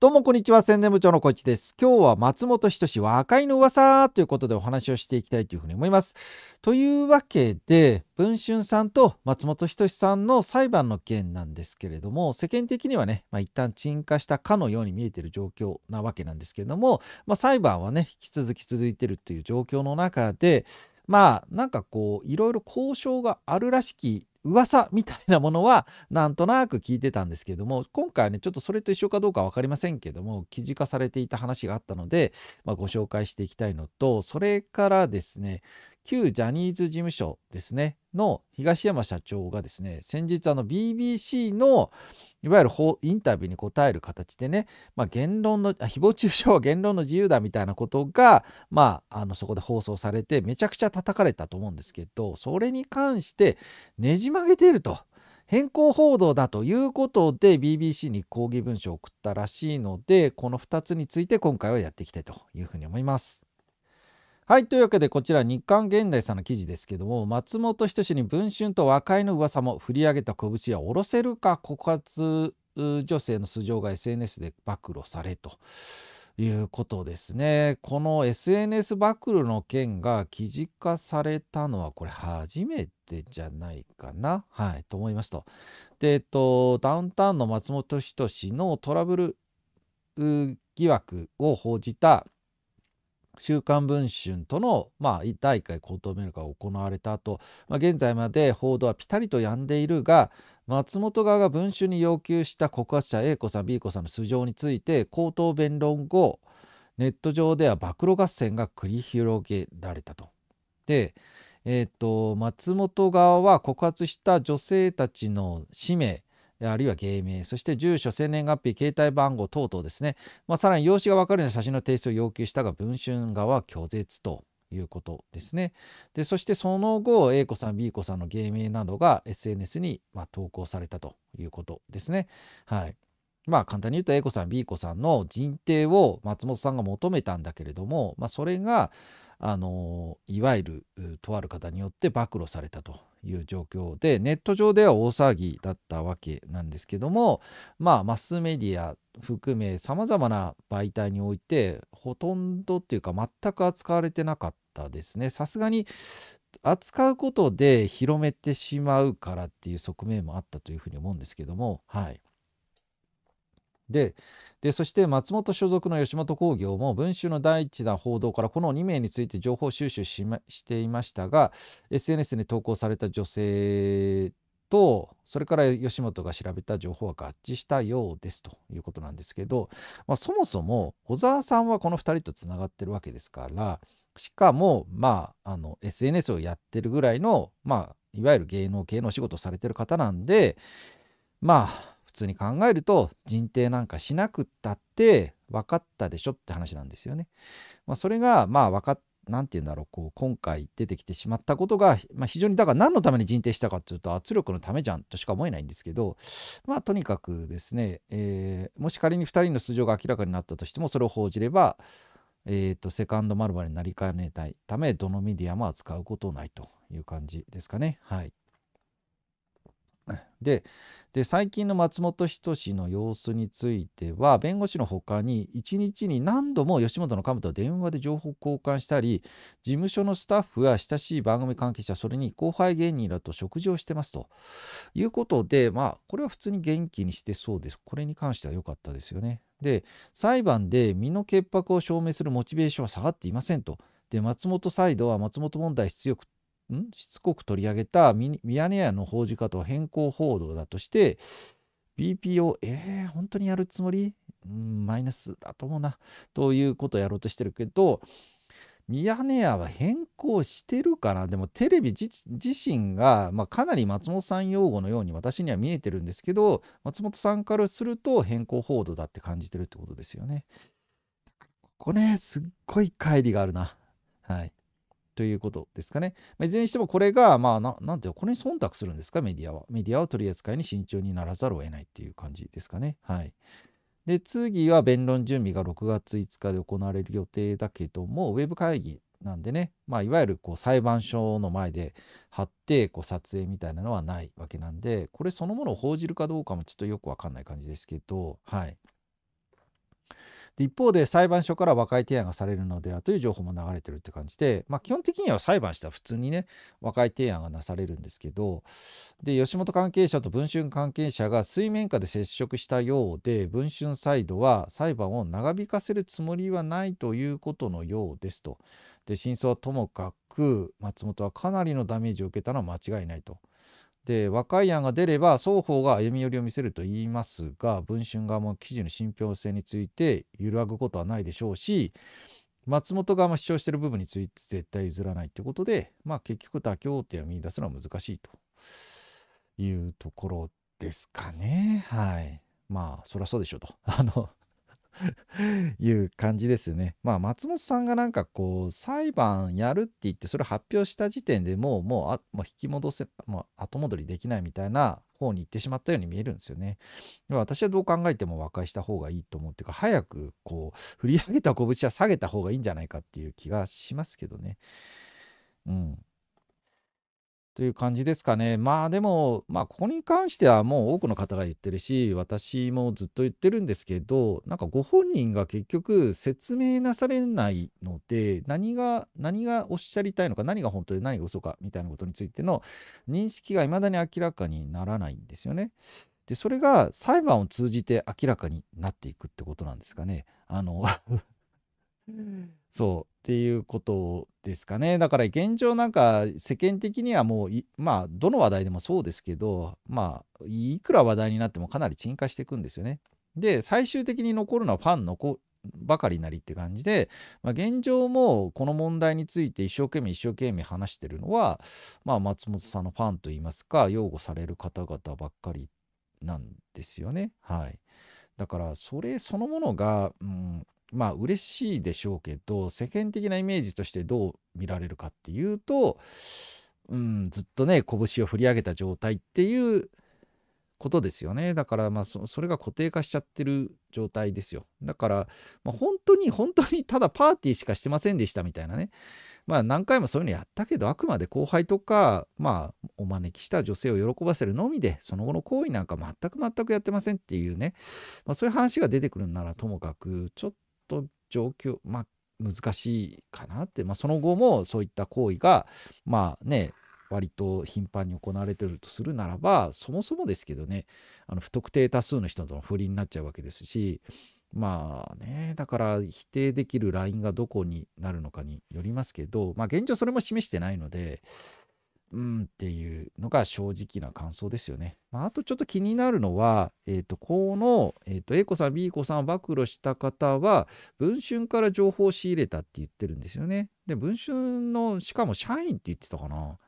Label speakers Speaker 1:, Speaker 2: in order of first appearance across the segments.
Speaker 1: どうもこんにちは宣伝部長のこいです今日は松本人志和解の噂ということでお話をしていきたいというふうに思いますというわけで文春さんと松本人志さんの裁判の件なんですけれども世間的にはね、まあ、一旦鎮火したかのように見えている状況なわけなんですけれども、まあ、裁判はね引き続き続いているという状況の中でまあなんかこういろいろ交渉があるらしき噂みたいなものはなんとなく聞いてたんですけども今回はねちょっとそれと一緒かどうか分かりませんけども記事化されていた話があったので、まあ、ご紹介していきたいのとそれからですね旧ジャニーズ事務所ですねの東山社長がですね先日あの BBC のいわゆるインタビューに答える形でね、まあ、言論の誹謗中傷は言論の自由だみたいなことが、まあ、あのそこで放送されてめちゃくちゃ叩かれたと思うんですけどそれに関してねじ曲げていると。変更報道だということで BBC に抗議文書を送ったらしいのでこの2つについて今回はやっていきたいというふうに思います。はい。というわけで、こちら日刊現代さんの記事ですけども、松本人志に文春と和解の噂も振り上げた拳は下ろせるか告発女性の素性が SNS で暴露されと。いうことですねこの SNS 暴露の件が記事化されたのはこれ初めてじゃないかなはいと思いますと。でえっとダウンタウンの松本人志のトラブル疑惑を報じた週刊文春との、まあ、第1回口頭メールが行われた後、まあ、現在まで報道はピタリと止んでいるが、松本側が文春に要求した告発者 A 子さん、B 子さんの素性について、口頭弁論後、ネット上では暴露合戦が繰り広げられたと。で、えーと、と松本側は告発した女性たちの氏名あるいは芸名、そして住所、生年月日、携帯番号等々ですね。まあ、さらに用紙が分かるような写真の提出を要求したが、文春側は拒絶と。いうことですねでそしてその後 A 子さん B 子さんの芸名などが SNS にま投稿されたということですね。はい、まあ簡単に言うと A 子さん B 子さんの人定を松本さんが求めたんだけれども、まあ、それがあのいわゆるとある方によって暴露されたという状況でネット上では大騒ぎだったわけなんですけどもまあマスメディア含めさまざまな媒体においてほとんどっていうか全く扱われてなかったですね。さすがに扱うことで広めてしまうからっていう側面もあったというふうに思うんですけどもはい。ででそして松本所属の吉本興業も文春の第一弾報道からこの2名について情報収集し,、ま、していましたが SNS に投稿された女性とそれから吉本が調べた情報は合致したようですということなんですけど、まあ、そもそも小沢さんはこの2人とつながってるわけですからしかも、まあ、あの SNS をやってるぐらいの、まあ、いわゆる芸能系のお仕事をされてる方なんでまあ普通に考えると人定なんかしなくったって分かったでしょって話なんですよね。まあ、それがまあ分かっ何て言うんだろうこう今回出てきてしまったことが、まあ、非常にだから何のために人定したかっていうと圧力のためじゃんとしか思えないんですけどまあとにかくですね、えー、もし仮に2人の素性が明らかになったとしてもそれを報じれば、えーと、セカンドマルバになりかねないためどのメディアも扱うことないという感じですかね。はいでで最近の松本人志の様子については弁護士のほかに1日に何度も吉本の幹部と電話で情報交換したり事務所のスタッフや親しい番組関係者それに後輩芸人らと食事をしてますということでまあこれは普通に元気にしてそうですこれに関しては良かったですよねで裁判で身の潔白を証明するモチベーションは下がっていませんとで松本サイドは松本問題必要んしつこく取り上げたミヤネ屋の報じ方は変更報道だとして BPO えー、本当にやるつもり、うん、マイナスだと思うなということをやろうとしてるけどミヤネ屋は変更してるかなでもテレビ自身が、まあ、かなり松本さん用語のように私には見えてるんですけど松本さんからすると変更報道だって感じてるってことですよね。ここねすっごい乖離があるな。はいということですかね。まあ、いずれにしてもこれが、まあ、ななんていうこれに忖度するんですか、メディアは。メディアを取り扱いに慎重にならざるを得ないっていう感じですかね。はい。で、次は弁論準備が6月5日で行われる予定だけども、ウェブ会議なんでね、まあ、いわゆるこう裁判所の前で貼ってこう撮影みたいなのはないわけなんで、これそのものを報じるかどうかもちょっとよくわかんない感じですけど、はい。で一方で裁判所から和解提案がされるのではという情報も流れてるって感じで、まあ、基本的には裁判したら普通にね和解提案がなされるんですけどで吉本関係者と文春関係者が水面下で接触したようで文春サイドは裁判を長引かせるつもりはないということのようですとで真相はともかく松本はかなりのダメージを受けたのは間違いないと。で和解案が出れば双方が歩み寄りを見せると言いますが文春側も記事の信憑性について揺らぐことはないでしょうし松本側も主張している部分について絶対譲らないということで、まあ、結局妥協点を見出すのは難しいというところですかね。はい。まあそりゃそうでしょうと。あの いう感じですね。まあ松本さんがなんかこう裁判やるって言ってそれ発表した時点でもうもうあもう引き戻せもう後戻りできないみたいな方に行ってしまったように見えるんですよね。私はどう考えても和解した方がいいと思うっていうか早くこう振り上げた拳は下げた方がいいんじゃないかっていう気がしますけどね。うん。という感じですかね。まあでも、まあここに関してはもう多くの方が言ってるし、私もずっと言ってるんですけど、なんかご本人が結局説明なされないので、何が、何がおっしゃりたいのか、何が本当で何が嘘かみたいなことについての認識が未だに明らかにならないんですよね。で、それが裁判を通じて明らかになっていくってことなんですかね。あのうん、そうっていうことですかねだから現状なんか世間的にはもうまあどの話題でもそうですけどまあいくら話題になってもかなり沈下していくんですよね。で最終的に残るのはファンのばかりなりって感じで、まあ、現状もこの問題について一生懸命一生懸命話してるのは、まあ、松本さんのファンといいますか擁護される方々ばっかりなんですよね。はい、だからそれそのものが、うん、まあ嬉しいでしょうけど世間的なイメージとしてどう見られるかっていうと、うん、ずっとね拳を振り上げた状態っていうことですよねだからまあそれが固定化しちゃってる状態ですよだから、まあ、本当に 本当にただパーティーしかしてませんでしたみたいなねまあ何回もそういうのやったけどあくまで後輩とかまあお招きした女性を喜ばせるのみでその後の行為なんか全く全くやってませんっていうね、まあ、そういう話が出てくるんならともかくちょっと状況、まあ、難しいかなって、まあ、その後もそういった行為が、まあね、割と頻繁に行われてるとするならば、そもそもですけどね、あの不特定多数の人との不倫になっちゃうわけですし、まあね、だから否定できるラインがどこになるのかによりますけど、まあ現状それも示してないので、うんっていうのが正直な感想ですよね。まあ、あとちょっと気になるのは、えっ、ー、と、この、えっ、ー、と、A 子さん、B 子さんを暴露した方は、文春から情報を仕入れたって言ってるんですよね。で、文春の、しかも社員って言ってたかな。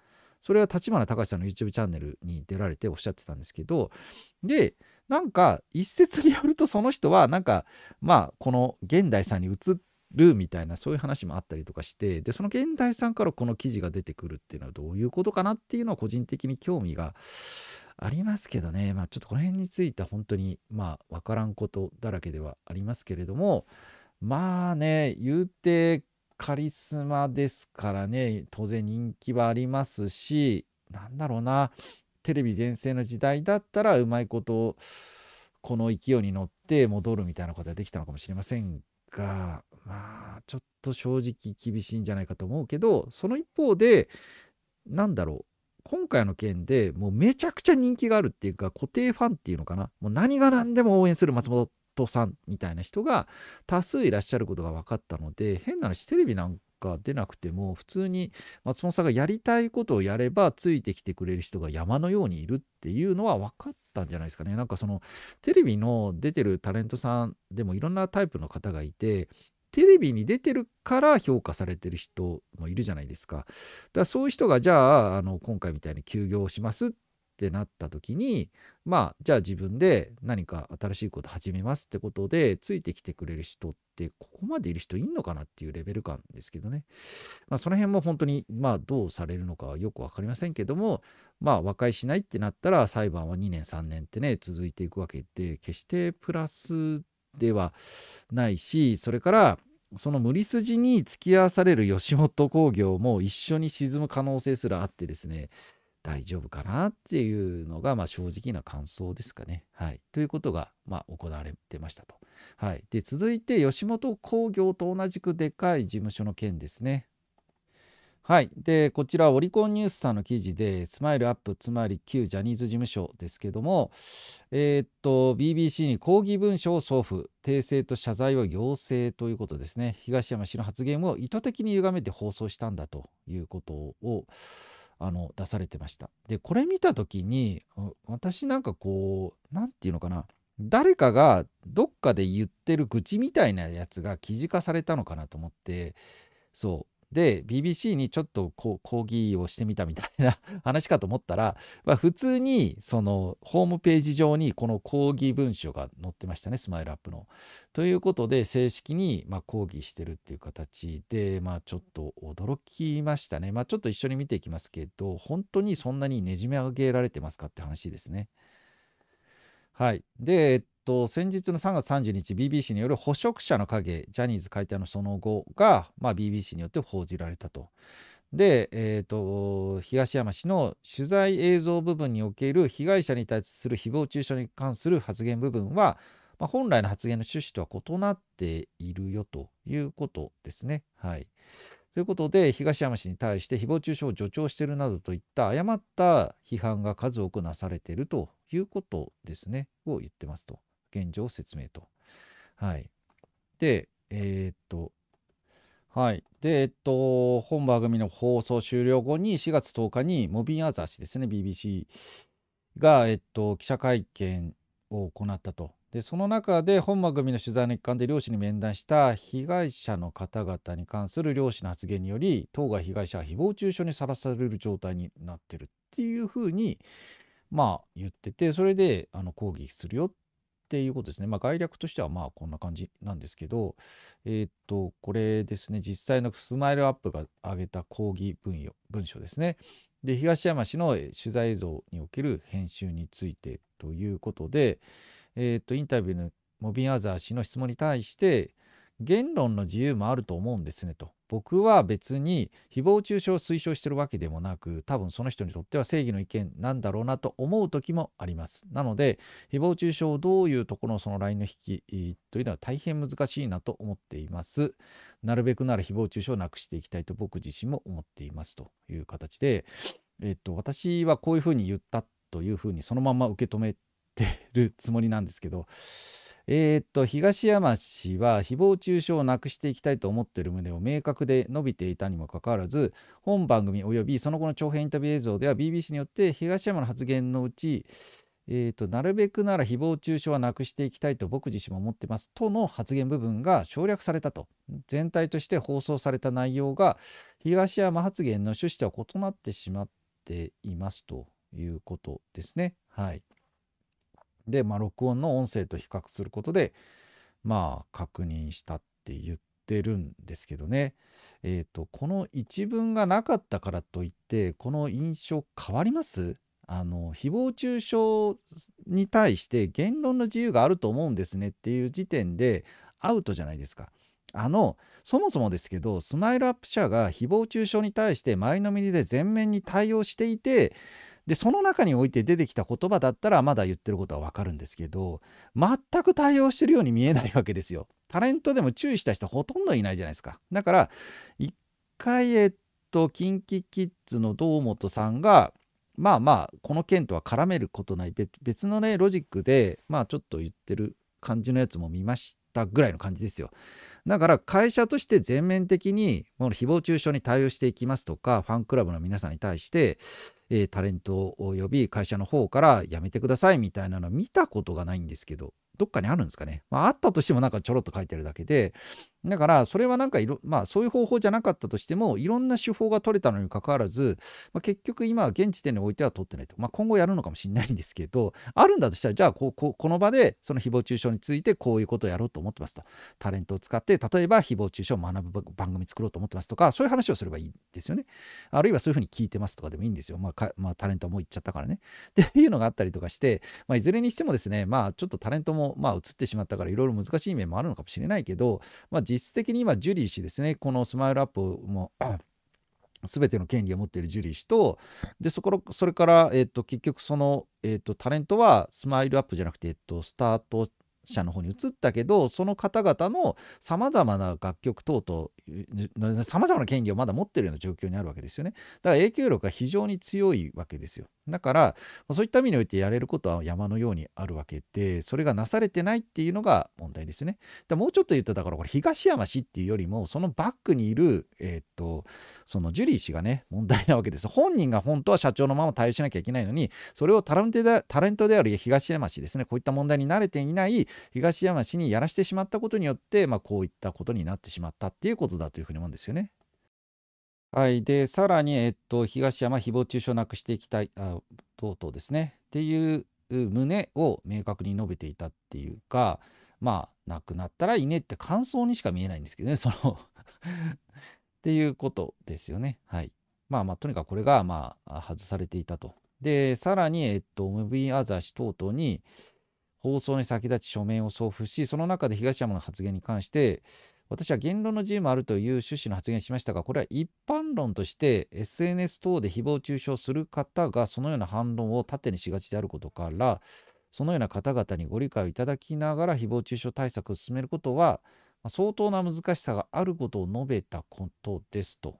Speaker 1: それは立花隆さんの YouTube チャンネルに出られておっしゃってたんですけど、で、なんか一説によるとその人はなんかまあこの現代さんに移っるみたいなそういう話もあったりとかしてでその現代さんからこの記事が出てくるっていうのはどういうことかなっていうのは個人的に興味がありますけどねまあちょっとこの辺については本当にまあ分からんことだらけではありますけれどもまあね言うてカリスマですからね当然人気はありますしなんだろうなテレビ全盛の時代だったらうまいことこの勢いに乗って戻るみたいなことができたのかもしれませんがまあ、ちょっと正直厳しいんじゃないかと思うけど、その一方で、なんだろう、今回の件でもうめちゃくちゃ人気があるっていうか、固定ファンっていうのかな、もう何が何でも応援する松本さんみたいな人が多数いらっしゃることが分かったので、変な話、テレビなんか出なくても普通に松本さんがやりたいことをやればついてきてくれる人が山のようにいるっていうのは分かったんじゃないですかねなんかそのテレビの出てるタレントさんでもいろんなタイプの方がいてテレビに出てるから評価されてる人もいるじゃないですか。だからそういう人がじゃああの今回みたいに休業しますってなった時にまあじゃあ自分で何か新しいこと始めますってことでついてきてくれる人ってここまでいる人いんのかなっていうレベル感ですけどね。まあ、その辺も本当にまあどうされるのかはよく分かりませんけどもまあ和解しないってなったら裁判は2年3年ってね続いていくわけで決してプラスではないしそれからその無理筋に付き合わされる吉本興業も一緒に沈む可能性すらあってですね大丈夫かなっていうのが、まあ、正直な感想ですかね。はい、ということが、まあ、行われてましたと。はい、で続いて吉本興業と同じくでかい事務所の件ですね。はい、でこちらオリコンニュースさんの記事で、スマイルアップ、つまり旧ジャニーズ事務所ですけども、えー、っと BBC に抗議文書を送付、訂正と謝罪を要請ということですね、東山氏の発言を意図的に歪めて放送したんだということをあの出されてました。で、これ見たときに、私なんかこう、なんていうのかな、誰かがどっかで言ってる愚痴みたいなやつが記事化されたのかなと思って、そうで、BBC にちょっとこう講義をしてみたみたいな 話かと思ったら、まあ、普通にそのホームページ上にこの講義文書が載ってましたね、スマイルアップの。ということで、正式にま講義してるっていう形で、まあ、ちょっと驚きましたね。まあ、ちょっと一緒に見ていきますけど、本当にそんなにねじめ上げられてますかって話ですね。はい。で、えっと先日の3月30日 BBC による捕食者の影ジャニーズ解体のその後が、まあ、BBC によって報じられたと。で、えーと、東山氏の取材映像部分における被害者に対する誹謗中傷に関する発言部分は、まあ、本来の発言の趣旨とは異なっているよということですね。はい、ということで東山氏に対して誹謗中傷を助長しているなどといった誤った批判が数多くなされているということですねを言ってますと。現状説明と。はい。で、えー、っと、はい。で、えっと、本番組の放送終了後に4月10日にモビン・アザー氏ですね、BBC が、えっと、記者会見を行ったと。で、その中で本番組の取材の一環で漁師に面談した被害者の方々に関する漁師の発言により、当該被害者は誹謗中傷にさらされる状態になってるっていうふうに、まあ言ってて、それであの抗議するよっっていうことですね。まあ、概略としてはまあこんな感じなんですけど、えー、っと、これですね、実際のスマイルアップが挙げた講義文文書ですね。で、東山氏の取材像における編集についてということで、えー、っと、インタビューのモビン・アザー氏の質問に対して、言論の自由もあると思うんですねと。僕は別に誹謗中傷を推奨してるわけでもなく多分その人にとっては正義の意見なんだろうなと思う時もありますなので誹謗中傷をどういうところのそのラインの引きというのは大変難しいなと思っていますなるべくなら誹謗中傷をなくしていきたいと僕自身も思っていますという形で、えっと、私はこういうふうに言ったというふうにそのまま受け止めてるつもりなんですけどえー、っと、東山氏は誹謗中傷をなくしていきたいと思っている旨を明確で述べていたにもかかわらず、本番組及びその後の長編インタビュー映像では BBC によって東山の発言のうち、えーとなるべくなら誹謗中傷はなくしていきたいと僕自身も思ってますとの発言部分が省略されたと全体として放送された内容が東山発言の趣旨とは異なってしまっていますということですね。はいで、まあ、録音の音声と比較することで、まあ、確認したって言ってるんですけどね、えっ、ー、と、この一文がなかったからといって、この印象変わりますあの誹謗中傷に対して言論の自由があると思うんですねっていう時点でアウトじゃないですか。あのそもそもですけどスマイルアップ社が誹謗中傷に対して前のめりで全面に対応していてでその中において出てきた言葉だったらまだ言ってることはわかるんですけど全く対応してるように見えないわけですよ。タレントでも注意した人ほとんどいないじゃないですか。だから一回えっと近畿キッズの堂本さんがまあまあこの件とは絡めることない別のねロジックでまあちょっと言ってる感じのやつも見ましったぐらいの感じですよ。だから会社として全面的にこの誹謗中傷に対応していきますとか、ファンクラブの皆さんに対して、えー、タレントを呼び、会社の方からやめてくださいみたいなの見たことがないんですけど、どっかにあるんですかね。まあ、あったとしてもなんかちょろっと書いてるだけで、だから、それはなんかいろ、まあ、そういう方法じゃなかったとしても、いろんな手法が取れたのにかかわらず、まあ、結局今、現時点においては取ってないと。まあ、今後やるのかもしれないんですけど、あるんだとしたら、じゃあこ、この場で、その誹謗中傷について、こういうことをやろうと思ってますと。タレントを使って、例えば、誹謗中傷を学ぶ番組作ろうと思ってますとか、そういう話をすればいいんですよね。あるいは、そういうふうに聞いてますとかでもいいんですよ。まあ、まあ、タレントはもう行っちゃったからね。っていうのがあったりとかして、まあ、いずれにしてもですね、まあ、ちょっとタレントも、まあ、移ってしまったから、いろいろ難しい面もあるのかもしれないけど、まあ、実質的に今、ジュリー氏ですね、このスマイルアップも 全ての権利を持っているジュリー氏と、でそこそれから、えーと、結局その、えーと、タレントはスマイルアップじゃなくて、えーとスタート社の方に移ったけどその方々のさまざまな楽曲等々さまざまな権利をまだ持ってるような状況にあるわけですよねだから影響力が非常に強いわけですよだからそういった意味においてやれることは山のようにあるわけでそれがなされてないっていうのが問題ですよねでもうちょっと言うとだからこれ東山氏っていうよりもそのバックにいるえー、っとそのジュリー氏がね問題なわけです本人が本当は社長のまま対応しなきゃいけないのにそれをタレントである東山氏ですねこういった問題に慣れていない東山氏にやらしてしまったことによって、まあ、こういったことになってしまったっていうことだというふうに思うんですよね。はい、でさらに、えっと、東山誹謗中傷なくしていきたいあ等々ですねっていう旨を明確に述べていたっていうかまあなくなったらいいねって感想にしか見えないんですけどねその っていうことですよね。はい、まあまあとにかくこれがまあ外されていたと。でさらに、えっと、ムビーアザ氏等々に、放送に先立ち署名を送付し、その中で東山の発言に関して、私は言論の自由もあるという趣旨の発言をしましたが、これは一般論として SNS 等で誹謗中傷する方がそのような反論を盾にしがちであることから、そのような方々にご理解をいただきながら誹謗中傷対策を進めることは、相当な難しさがあることを述べたことですと。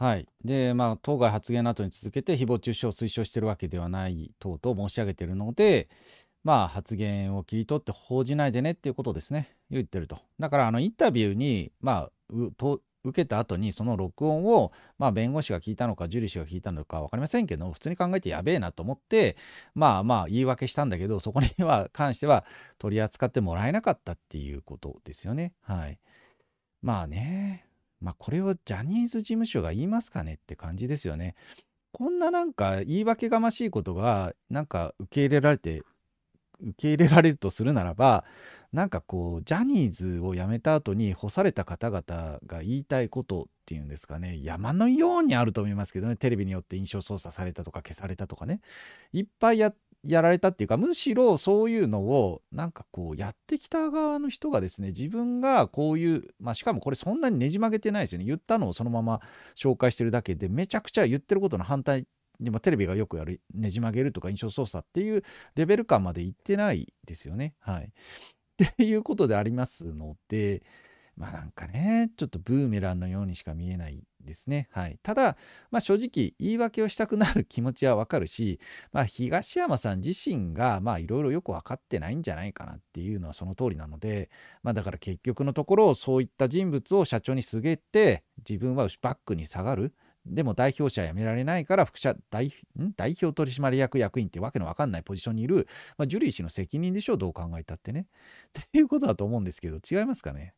Speaker 1: はい。で、まあ、当該発言の後に続けて、誹謗中傷を推奨しているわけではない等々申し上げているので、まあ、発言を切り取って報じないでねっていうことですね。言ってると。だから、あの、インタビューに、まあ、受けた後に、その録音を、まあ、弁護士が聞いたのか、ジュリー氏が聞いたのか分かりませんけど、普通に考えてやべえなと思って、まあまあ、言い訳したんだけど、そこには、関しては取り扱ってもらえなかったっていうことですよね。はい。まあね。まあ、これをジャニーズ事務所が言いますかねって感じですよね。こんななんか言い訳がましいことがなんか受け入れられて受け入れられるとするならばなんかこうジャニーズを辞めた後に干された方々が言いたいことっていうんですかね山のようにあると思いますけどねテレビによって印象操作されたとか消されたとかねいっぱいやっやられたっていうかむしろそういうのをなんかこうやってきた側の人がですね自分がこういうまあしかもこれそんなにねじ曲げてないですよね言ったのをそのまま紹介してるだけでめちゃくちゃ言ってることの反対にもテレビがよくやるねじ曲げるとか印象操作っていうレベル感までいってないですよね。はい、っていうことでありますのでまあなんかねちょっとブーメランのようにしか見えないですね。はい、ただ、まあ、正直言い訳をしたくなる気持ちはわかるし、まあ、東山さん自身がいろいろよく分かってないんじゃないかなっていうのはその通りなので、まあ、だから結局のところそういった人物を社長にすげて自分はバックに下がる。でも代表者辞められないから副社代表取締役役員ってわけのわかんないポジションにいる、まあ、ジュリー氏の責任でしょうどう考えたってね。っていうことだと思うんですけど違いますかね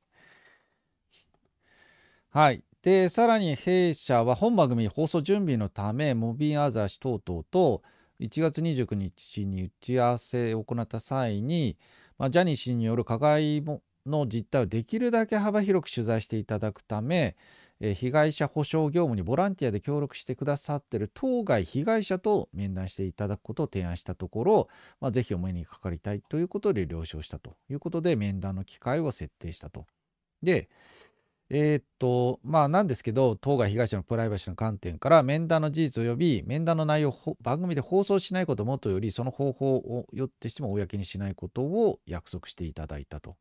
Speaker 1: はい。でさらに弊社は本番組放送準備のためモビーアザーシ等々と1月29日に打ち合わせを行った際に、まあ、ジャニー氏による加害の実態をできるだけ幅広く取材していただくため、被害者保障業務にボランティアで協力してくださっている当該被害者と面談していただくことを提案したところ、まあ、ぜひお目にかかりたいということで了承したということで面談の機会を設定したと。で、えー、っと、まあなんですけど、当該被害者のプライバシーの観点から面談の事実及び面談の内容を番組で放送しないこともとより、その方法をよってしても公にしないことを約束していただいたと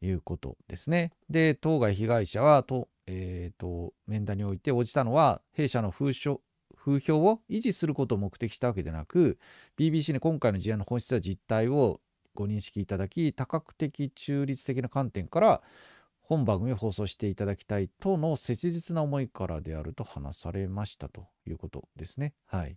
Speaker 1: いうことですね。で、当該被害者は、とえー、っと面談において応じたのは、弊社の風書風評を維持することを目的したわけでなく BBC に今回の事案の本質や実態をご認識いただき多角的中立的な観点から本番組を放送していただきたいとの切実な思いからであると話されましたということですね。はい。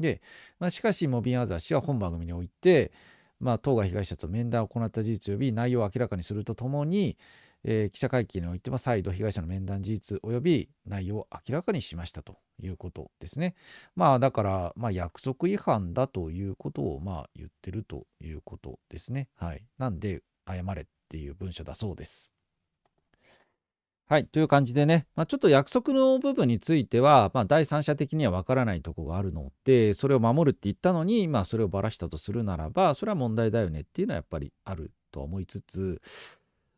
Speaker 1: で、まあ、しかし、モビン・アザー氏は本番組において、まあ、当該被害者と面談を行った事実及び内容を明らかにするとともに、えー、記者会見においても再度被害者の面談事実及び内容を明らかにしましたということですね。まあだから、まあ、約束違反だということをまあ言ってるということですね。はい。なんで謝れっていう文書だそうです。はい、という感じでね、まあ、ちょっと約束の部分については、まあ、第三者的にはわからないとこがあるので、それを守るって言ったのに、まあ、それをばらしたとするならば、それは問題だよねっていうのはやっぱりあると思いつつ、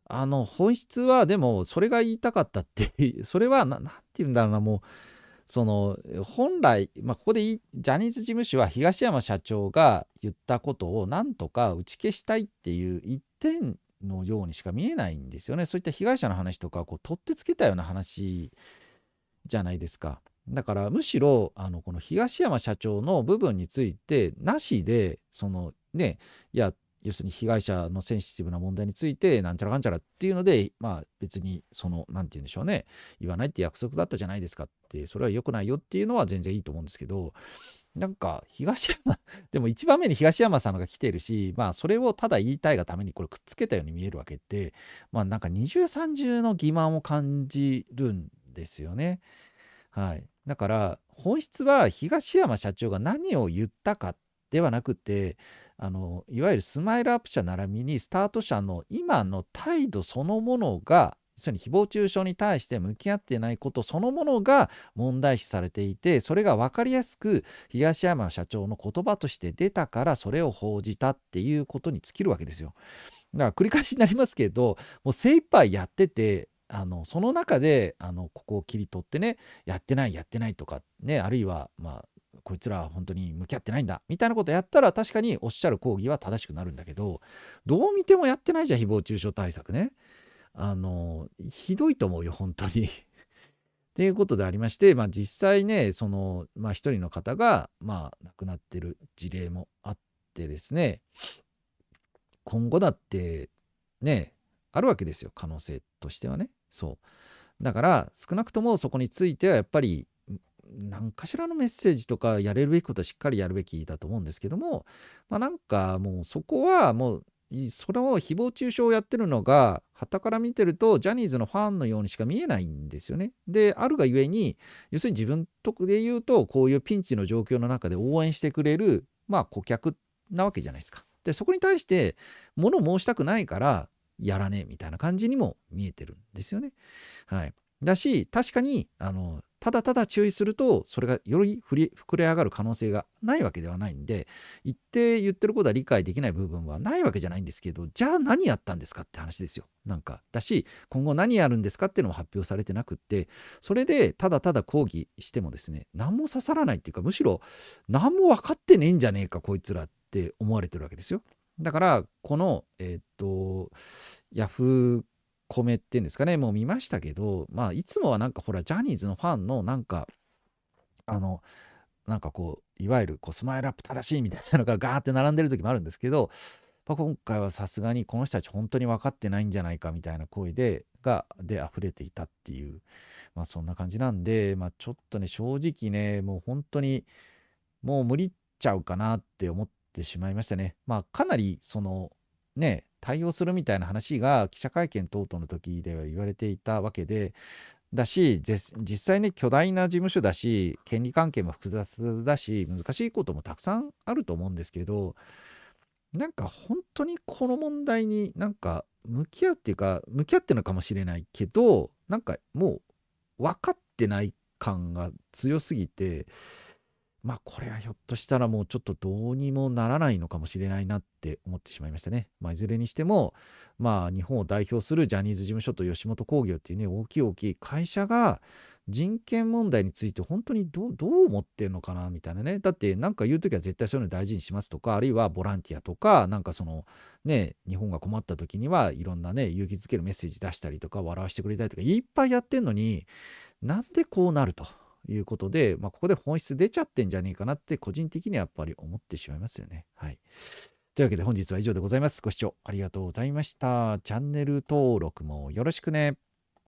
Speaker 1: あの、本質はでも、それが言いたかったって それは何て言うんだろうな、もう、その本来、まあ、ここでジャニーズ事務所は東山社長が言ったことをなんとか打ち消したいっていう一点のようにしか見えないんですよね。そういった被害者の話とか、こう、取ってつけたような話じゃないですか。だから、むしろ、あの、この東山社長の部分について、なしで、その、ね、いや、要するに被害者のセンシティブな問題について、なんちゃらかんちゃらっていうので、まあ別に、その、なんて言うんでしょうね、言わないって約束だったじゃないですかって、それは良くないよっていうのは全然いいと思うんですけど、なんか、東山 でも一番目に東山さんが来てるし、まあ、それをただ言いたいがために、これくっつけたように見えるわけで、まあ、なんか二重三重の欺瞞を感じるんですよね。はい。だから、本質は東山社長が何を言ったかではなくて、あの、いわゆるスマイルアップ社並みに、スタート社の今の態度そのものがその誹謗中傷に対して向き合ってないことそのものが問題視されていてそれが分かりやすく東山社長の言葉として出たからそれを報じたっていうことに尽きるわけですよ。だから繰り返しになりますけどもう精一杯やっててあのその中であのここを切り取ってねやってないやってないとかねあるいはまあこいつらは本当に向き合ってないんだみたいなことやったら確かにおっしゃる講義は正しくなるんだけどどう見てもやってないじゃん誹謗中傷対策ね。あのひどいと思うよ本当に。っていうことでありまして、まあ、実際ねその、まあ、1人の方が、まあ、亡くなってる事例もあってですね今後だってねあるわけですよ可能性としてはねそうだから少なくともそこについてはやっぱり何かしらのメッセージとかやれるべきことはしっかりやるべきだと思うんですけども、まあ、なんかもうそこはもうそれを誹謗中傷をやってるのが、はたから見てると、ジャニーズのファンのようにしか見えないんですよね。で、あるがゆえに、要するに自分とで言うと、こういうピンチの状況の中で応援してくれる、まあ、顧客なわけじゃないですか。で、そこに対して、物申したくないから、やらねえみたいな感じにも見えてるんですよね。はい。だし、確かに、あの、ただただ注意するとそれがより膨れ上がる可能性がないわけではないんで言って言ってることは理解できない部分はないわけじゃないんですけどじゃあ何やったんですかって話ですよなんかだし今後何やるんですかっていうのも発表されてなくってそれでただただ抗議してもですね何も刺さらないっていうかむしろ何も分かってねえんじゃねえかこいつらって思われてるわけですよだからこのえー、っとヤフー米っていうんですかね、もう見ましたけど、まあ、いつもはなんかほら、ジャニーズのファンのなんか、あの、なんかこう、いわゆるこうスマイルアップ正しいみたいなのが ガーって並んでる時もあるんですけど、まあ、今回はさすがにこの人たち本当に分かってないんじゃないかみたいな声で、が、で溢れていたっていう、まあそんな感じなんで、まあちょっとね、正直ね、もう本当に、もう無理っちゃうかなって思ってしまいましたね。まあかなりその、ね、対応するみたいな話が記者会見等々の時では言われていたわけで、だし、実際ね、巨大な事務所だし、権利関係も複雑だし、難しいこともたくさんあると思うんですけど、なんか本当にこの問題になんか向き合うっていうか、向き合ってるのかもしれないけど、なんかもう分かってない感が強すぎて、まあこれはひょっとしたらもうちょっとどうにもならないのかもしれないなって思ってしまいましたね。まあいずれにしても、まあ日本を代表するジャニーズ事務所と吉本興業っていうね、大きい大きい会社が人権問題について本当にどう思ってるのかなみたいなね。だってなんか言う時は絶対そういうの大事にしますとか、あるいはボランティアとか、なんかそのね、日本が困った時にはいろんなね、勇気づけるメッセージ出したりとか、笑わせてくれたりとか、いっぱいやってんのに、なんでこうなると。いうことで、まあ、ここで本質出ちゃってんじゃねえかなって個人的にはやっぱり思ってしまいますよね。はい。というわけで本日は以上でございます。ご視聴ありがとうございました。チャンネル登録もよろしくね。